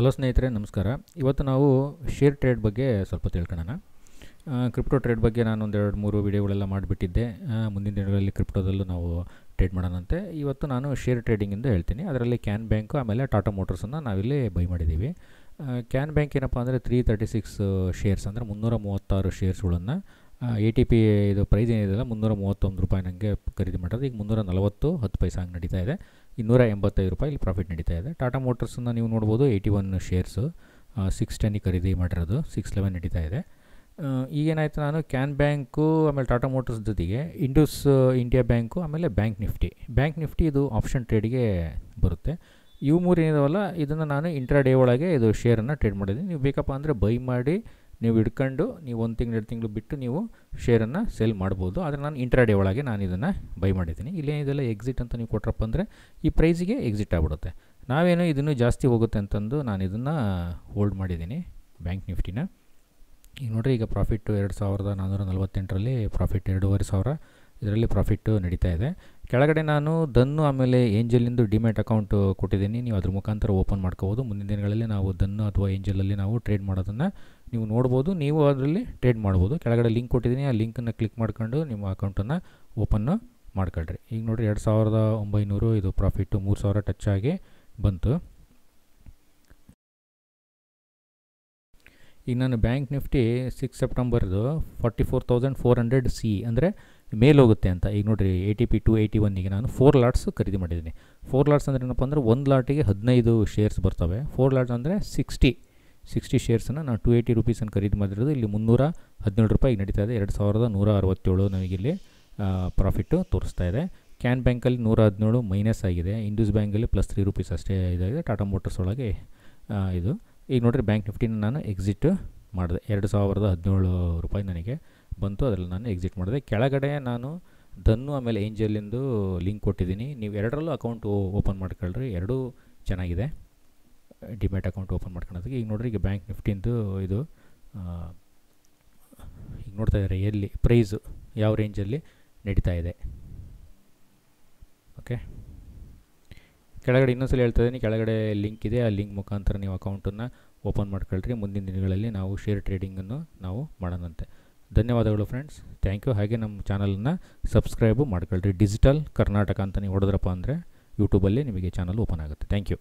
hello ಸ್ನೇಹಿತರೆ ನಮಸ್ಕಾರ ಇವತ್ತು ನಾವು ಶೇರ್ ಟ್ರೇಡ್ ಬಗ್ಗೆ ಸ್ವಲ್ಪ ತಿಳ್ಕೊಳ್ಳೋಣ ಕ್ರಿಪ್ಟೋ ಟ್ರೇಡ್ ಬಗ್ಗೆ ನಾನು ಒಂದೆರಡು ಮೂರು ವಿಡಿಯೋಗಳೆಲ್ಲ ಮಾಡಿಬಿಟ್ಟಿದ್ದೆ ಮುಂದಿನ ದಿನಗಳಲ್ಲಿ ಕ್ರಿಪ್ಟೋದಲ್ಲೂ ನಾವು ಟ್ರೇಡ್ ಮಾಡೋಣಂತೆ ಇವತ್ತು ನಾನು ಶೇರ್ ಟ್ರೇಡಿಂಗಿಂದ ಹೇಳ್ತೀನಿ ಅದರಲ್ಲಿ ಕ್ಯಾನ್ ಬ್ಯಾಂಕು ಆಮೇಲೆ ಟಾಟಾ ಮೋಟರ್ಸನ್ನು ನಾವಿಲ್ಲಿ ಬೈ ಮಾಡಿದ್ದೀವಿ ಕ್ಯಾನ್ ಬ್ಯಾಂಕ್ ಏನಪ್ಪ ಅಂದರೆ ತ್ರೀ ತರ್ಟಿ ಸಿಕ್ಸ್ ಶೇರ್ಸ್ ಅಂದರೆ ಮುನ್ನೂರ ಮೂವತ್ತಾರು ಶೇರ್ಸ್ಗಳನ್ನು ಎ ಟಿ ಪಿ ಇದು ಪ್ರೈಸ್ ಏನಿದೆಯಲ್ಲ ಮುನ್ನೂರ ಮೂವತ್ತೊಂದು ರೂಪಾಯಿ ನನಗೆ ಖರೀದಿ ಮಾಡಿರೋದು ಈಗ ಮುನ್ನೂರ ನಲವತ್ತು ಹತ್ತು ಪೈಸ ಹಂಗೆ ನಡೀತಾ ಇದೆ ಇನ್ನೂರ ಎಂಬತ್ತೈದು ರೂಪಾಯಿ ಇಲ್ಲಿ ಪ್ರಾಫಿಟ್ ನಡೀತಾ ಇದೆ ಟಾಟಾ ಮೋಟರ್ಸನ್ನು ನೀವು ನೋಡ್ಬೋದು ಏಯ್ಟಿ ಒನ್ ಶೇರ್ಸು ಸಿಕ್ಸ್ ಟೆನ್ನಿಗೆ ಖರೀದಿ ಮಾಡಿರೋದು ಸಿಕ್ಸ್ ಲೆವೆನ್ ನಡೀತಾ ಇದೆ ಈಗೇನಾಯಿತು ನಾನು ಕ್ಯಾನ್ ಬ್ಯಾಂಕು ಆಮೇಲೆ ಟಾಟಾ ಮೋಟರ್ಸ್ ಜೊತೆಗೆ ಇಂಡೂಸ್ ಇಂಡಿಯಾ ಬ್ಯಾಂಕು ಆಮೇಲೆ ಬ್ಯಾಂಕ್ ನಿಫ್ಟಿ ಬ್ಯಾಂಕ್ ನಿಫ್ಟಿ ಇದು ಆಪ್ಷನ್ ಟ್ರೇಡ್ಗೆ ಬರುತ್ತೆ ಇವು ಮೂರು ಏನಿದಾವಲ್ಲ ಇದನ್ನು ನಾನು ಇಂಟ್ರಾ ಡೇ ಒಳಗೆ ಇದು ಶೇರನ್ನು ಟ್ರೇಡ್ ಮಾಡಿದ್ದೀನಿ ನೀವು ಬೇಕಪ್ಪ ಅಂದರೆ ಬೈ ಮಾಡಿ ನೀವು ಹಿಡ್ಕೊಂಡು ನೀವು ಒಂದು ತಿಂಗಳು ಎರಡು ತಿಂಗಳು ಬಿಟ್ಟು ನೀವು ಶೇರನ್ನು ಸೆಲ್ ಮಾಡ್ಬೋದು ಆದರೆ ನಾನು ಇಂಟ್ರಾಡೇ ಒಳಗೆ ನಾನು ಇದನ್ನು ಬೈ ಮಾಡಿದ್ದೀನಿ ಇದೆಲ್ಲ ಎಕ್ಸಿಟ್ ಅಂತ ನೀವು ಕೊಟ್ರಪ್ಪ ಅಂದರೆ ಈ ಪ್ರೈಸಿಗೆ ಎಕ್ಸಿಟ್ ಆಗ್ಬಿಡುತ್ತೆ ನಾವೇನು ಇದನ್ನು ಜಾಸ್ತಿ ಹೋಗುತ್ತೆ ಅಂತಂದು ನಾನು ಇದನ್ನು ಹೋಲ್ಡ್ ಮಾಡಿದ್ದೀನಿ ಬ್ಯಾಂಕ್ ನಿಫ್ಟಿನ ಈಗ ನೋಡಿರಿ ಈಗ ಪ್ರಾಫಿಟ್ಟು ಎರಡು ಸಾವಿರದ ನಾನ್ನೂರ ನಲ್ವತ್ತೆಂಟರಲ್ಲಿ ಪ್ರಾಫಿಟ್ ಎರಡೂವರೆ ಸಾವಿರ ಇದರಲ್ಲಿ ಪ್ರಾಫಿಟ್ಟು ನಡೀತಾ ಇದೆ ಕೆಳಗಡೆ ನಾನು ದನ್ನು ಆಮೇಲೆ ಏಂಜಲಿಂದು ಡಿಮ್ಯಾಟ್ ಅಕೌಂಟ್ ಕೊಟ್ಟಿದ್ದೀನಿ ನೀವು ಅದ್ರ ಮುಖಾಂತರ ಓಪನ್ ಮಾಡ್ಕೋಬೋದು ಮುಂದಿನ ದಿನಗಳಲ್ಲಿ ನಾವು ದನ್ನು ಅಥವಾ ಏಂಜಲಲ್ಲಿ ನಾವು ಟ್ರೇಡ್ ಮಾಡೋದನ್ನು ನೀವು ನೋಡ್ಬೋದು ನೀವು ಅದರಲ್ಲಿ ಟ್ರೇಡ್ ಮಾಡ್ಬೋದು ಕೆಳಗಡೆ ಲಿಂಕ್ ಕೊಟ್ಟಿದ್ದೀನಿ ಆ ಲಿಂಕನ್ನು ಕ್ಲಿಕ್ ಮಾಡ್ಕೊಂಡು ನಿಮ್ಮ ಅಕೌಂಟನ್ನು ಓಪನ್ನು ಮಾಡ್ಕೊಳ್ರಿ ಈಗ ನೋಡಿರಿ ಎರಡು ಸಾವಿರದ ಒಂಬೈನೂರು ಇದು ಪ್ರಾಫಿಟ್ಟು ಮೂರು ಸಾವಿರ ಟಚ್ ಆಗಿ ಬಂತು ಈಗ ನಾನು ಬ್ಯಾಂಕ್ ನಿಫ್ಟಿ ಸಿಕ್ಸ್ ಸೆಪ್ಟೆಂಬರ್ದು forty four thousand four hundred C ಅಂದರೆ ಮೇಲೆ ಹೋಗುತ್ತೆ ಅಂತ ಈಗ ನೋಡಿರಿ A T P two eighty ಒನ್ನಿಗೆ ನಾನು ಫೋರ್ ಲಾಟ್ಸ್ ಖರೀದಿ ಮಾಡಿದ್ದೀನಿ ಫೋರ್ ಲಾಟ್ಸ್ ಅಂದರೆ ಏನಪ್ಪ ಅಂದರೆ ಒಂದು ಲಾಟಿಗೆ ಹದಿನೈದು ಶೇರ್ಸ್ ಬರ್ತವೆ ಫೋರ್ ಲಾಟ್ಸ್ ಅಂದರೆ ಸಿಕ್ಸ್ಟಿ ಸಿಕ್ಸ್ಟಿ ಶೇರ್ಸನ್ನು ನಾನು ಟು ಏಯ್ಟಿ ರುಪೀಸನ್ನು ಖರೀದಿ ಮಾಡಿರೋದು ಇಲ್ಲಿ ಮುನ್ನೂರ ಹದಿನೇಳು ರೂಪಾಯಿಗೆ ನಡೀತಾ ಇದೆ ಎರಡು ಸಾವಿರದ ನೂರ ಅರವತ್ತೇಳು ನಮಗಿಲ್ಲಿ ಪ್ರಾಫಿಟ್ಟು ತೋರಿಸ್ತಾ ಇದೆ ಕ್ಯಾನ್ ಬ್ಯಾಂಕಲ್ಲಿ ನೂರ ಹದಿನೇಳು ಮೈನಸ್ ಆಗಿದೆ ಇಂಡೂಸ್ ಬ್ಯಾಂಕಲ್ಲಿ ಪ್ಲಸ್ ತ್ರೀ ರುಪೀಸ್ ಅಷ್ಟೇ ಇದಾಗಿದೆ ಟಾಟಾ ಮೋಟರ್ಸ್ ಒಳಗೆ ಇದು ಈಗ ನೋಡಿರಿ ಬ್ಯಾಂಕ್ ನಿಫ್ಟಿನ ನಾನು ಎಕ್ಸಿಟ್ ಮಾಡಿದೆ ಎರಡು ಸಾವಿರದ ಹದಿನೇಳು ರೂಪಾಯಿ ನನಗೆ ಬಂತು ಅದರಲ್ಲಿ ನಾನು ಎಕ್ಸಿಟ್ ಮಾಡಿದೆ ಕೆಳಗಡೆ ನಾನು ಧನ್ನು ಆಮೇಲೆ ಏಂಜಲಿಂದು ಲಿಂಕ್ ಕೊಟ್ಟಿದ್ದೀನಿ ನೀವು ಎರಡರಲ್ಲೂ ಅಕೌಂಟ್ ಓಪನ್ ಮಾಡ್ಕೊಳ್ರಿ ಎರಡೂ ಚೆನ್ನಾಗಿದೆ ಡಿಮ್ಯಾಟ್ ಅಕೌಂಟ್ ಓಪನ್ ಮಾಡ್ಕೊಳೋದಕ್ಕೆ ಈಗ ನೋಡ್ರಿ ಈಗ ಬ್ಯಾಂಕ್ ನಿಫ್ಟಿಂದು ಇದು ಈಗ ನೋಡ್ತಾ ಇದ್ದಾರೆ ಎಲ್ಲಿ ಪ್ರೈಸು ಯಾವ ರೇಂಜಲ್ಲಿ ನಡೀತಾ ಇದೆ ಓಕೆ ಕೆಳಗಡೆ ಇನ್ನೊಂದ್ಸಲ ಹೇಳ್ತಾ ಇದ್ದೀನಿ ಕೆಳಗಡೆ ಲಿಂಕ್ ಇದೆ ಆ ಲಿಂಕ್ ಮುಖಾಂತರ ನೀವು ಅಕೌಂಟನ್ನು ಓಪನ್ ಮಾಡ್ಕೊಳ್ರಿ ಮುಂದಿನ ದಿನಗಳಲ್ಲಿ ನಾವು ಶೇರ್ ಟ್ರೇಡಿಂಗನ್ನು ನಾವು ಮಾಡೋಣಂತೆ ಧನ್ಯವಾದಗಳು ಫ್ರೆಂಡ್ಸ್ ಥ್ಯಾಂಕ್ ಯು ಹಾಗೆ ನಮ್ಮ ಚಾನಲನ್ನು ಸಬ್ಸ್ಕ್ರೈಬು ಮಾಡ್ಕೊಳ್ರಿ ಡಿಜಿಟಲ್ ಕರ್ನಾಟಕ ಅಂತ ನೀವು ಹೊಡೆದ್ರಪ್ಪ ಅಂದರೆ ಯೂಟ್ಯೂಬಲ್ಲಿ ನಿಮಗೆ ಚಾನಲ್ ಓಪನ್ ಆಗುತ್ತೆ ಥ್ಯಾಂಕ್ ಯು